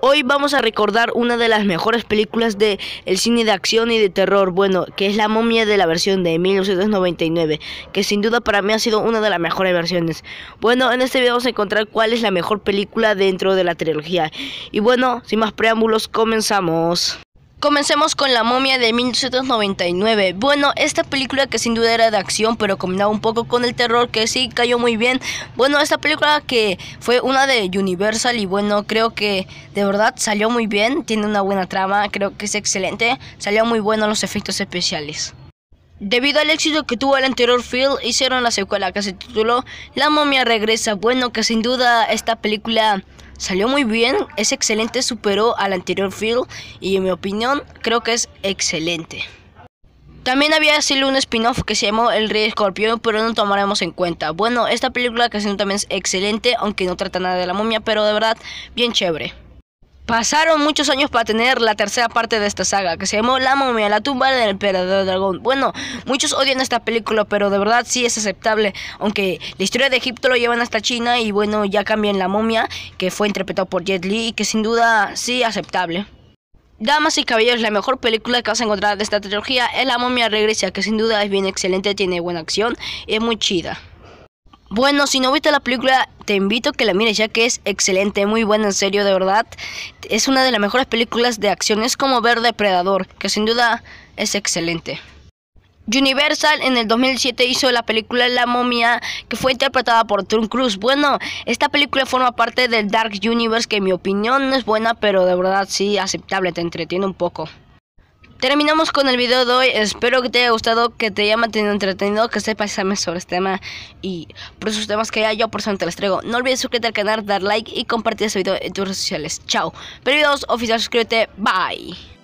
Hoy vamos a recordar una de las mejores películas de el cine de acción y de terror, bueno, que es La momia de la versión de 1999, que sin duda para mí ha sido una de las mejores versiones. Bueno, en este video vamos a encontrar cuál es la mejor película dentro de la trilogía. Y bueno, sin más preámbulos, comenzamos. Comencemos con La momia de 1999. Bueno, esta película que sin duda era de acción, pero combinaba un poco con el terror, que sí cayó muy bien. Bueno, esta película que fue una de Universal y bueno, creo que de verdad salió muy bien, tiene una buena trama, creo que es excelente, salió muy bueno los efectos especiales. Debido al éxito que tuvo el anterior film, hicieron la secuela que se tituló La momia regresa. Bueno, que sin duda esta película Salió muy bien, es excelente, superó al anterior film y en mi opinión creo que es excelente. También había sido un spin-off que se llamó El Rey Escorpión, pero no tomaremos en cuenta. Bueno, esta película que también es excelente, aunque no trata nada de la momia, pero de verdad, bien chévere. Pasaron muchos años para tener la tercera parte de esta saga, que se llamó La momia, la tumba del emperador dragón. Bueno, muchos odian esta película, pero de verdad sí es aceptable, aunque la historia de Egipto lo llevan hasta China y bueno, ya cambian la momia, que fue interpretado por Jet Li y que sin duda sí aceptable. Damas y caballeros, la mejor película que vas a encontrar de esta trilogía es La momia regresa, que sin duda es bien excelente, tiene buena acción y es muy chida. Bueno, si no viste la película, te invito a que la mires ya que es excelente, muy buena, en serio, de verdad. Es una de las mejores películas de acción, es como ver Depredador, que sin duda es excelente. Universal en el 2007 hizo la película La momia que fue interpretada por Tom Cruise. Bueno, esta película forma parte del Dark Universe que en mi opinión no es buena, pero de verdad sí aceptable, te entretiene un poco. Terminamos con el video de hoy. Espero que te haya gustado, que te haya mantenido entretenido, que sepas sobre este tema y por esos temas que ya yo por te les traigo. No olvides suscribirte al canal, dar like y compartir este video en tus redes sociales. Chao. Pero oficial, suscríbete. Bye.